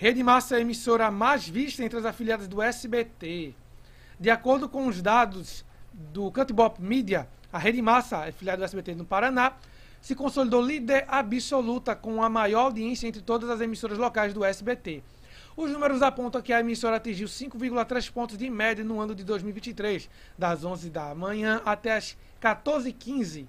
Rede Massa é a emissora mais vista entre as afiliadas do SBT. De acordo com os dados do Cantibop Media, a Rede Massa, afiliada do SBT no Paraná, se consolidou líder absoluta com a maior audiência entre todas as emissoras locais do SBT. Os números apontam que a emissora atingiu 5,3 pontos de média no ano de 2023, das 11 da manhã até as 14h15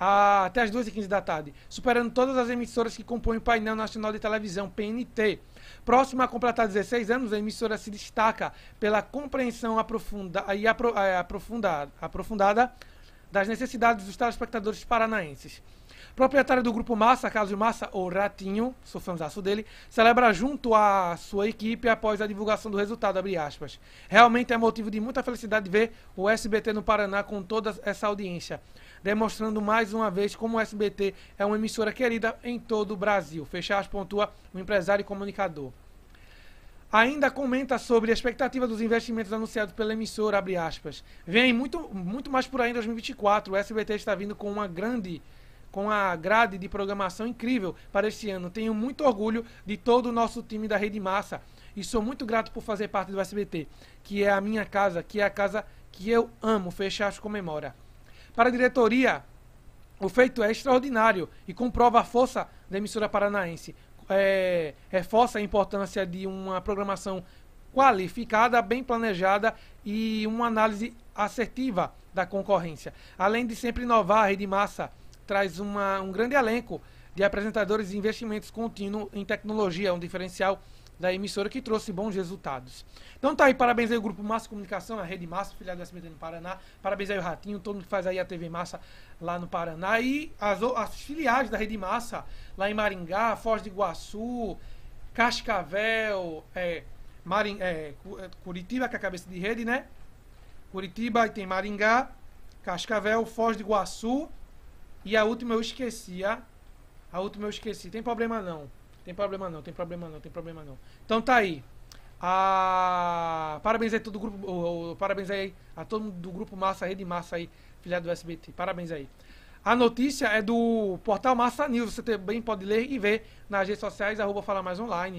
a, ah, até as 2h15 da tarde, superando todas as emissoras que compõem o painel nacional de televisão, PNT. Próxima a completar 16 anos, a emissora se destaca pela compreensão aprofunda, e apro, eh, aprofundada, aprofundada das necessidades dos telespectadores paranaenses. Proprietário do grupo Massa, Carlos Massa, ou Ratinho, sou fãzão dele, celebra junto à sua equipe após a divulgação do resultado, abre aspas. Realmente é motivo de muita felicidade ver o SBT no Paraná com toda essa audiência, demonstrando mais uma vez como o SBT é uma emissora querida em todo o Brasil. Fecha aspas, pontua o empresário e comunicador ainda comenta sobre a expectativa dos investimentos anunciados pela emissora, abre aspas. Vem muito, muito mais por aí em 2024. O SBT está vindo com uma grande com a grade de programação incrível para este ano. Tenho muito orgulho de todo o nosso time da Rede Massa e sou muito grato por fazer parte do SBT, que é a minha casa, que é a casa que eu amo. Fecha as comemora. Para a diretoria, o feito é extraordinário e comprova a força da emissora paranaense é, reforça a importância de uma programação qualificada, bem planejada e uma análise assertiva da concorrência. Além de sempre inovar, a Rede Massa traz uma, um grande elenco de apresentadores e investimentos contínuos em tecnologia, um diferencial da emissora que trouxe bons resultados. Então tá aí, parabéns aí ao Grupo Massa Comunicação, a Rede Massa, filial da SBT no Paraná. Parabéns aí ao Ratinho, todo mundo que faz aí a TV Massa lá no Paraná. E as, as filiais da Rede Massa lá em Maringá, Foz de Iguaçu, Cascavel, é, é, é, Curitiba, que é a cabeça de rede, né? Curitiba, e tem Maringá, Cascavel, Foz de Iguaçu. E a última eu esqueci, a, a última eu esqueci. Tem problema não. Tem problema não, tem problema não, tem problema não. Então tá aí. Ah, parabéns aí todo o grupo. Oh, oh, parabéns aí a todo mundo do grupo Massa, Rede Massa aí, filiado do SBT. Parabéns aí. A notícia é do portal Massa News. Você também pode ler e ver nas redes sociais, arroba Fala Mais Online.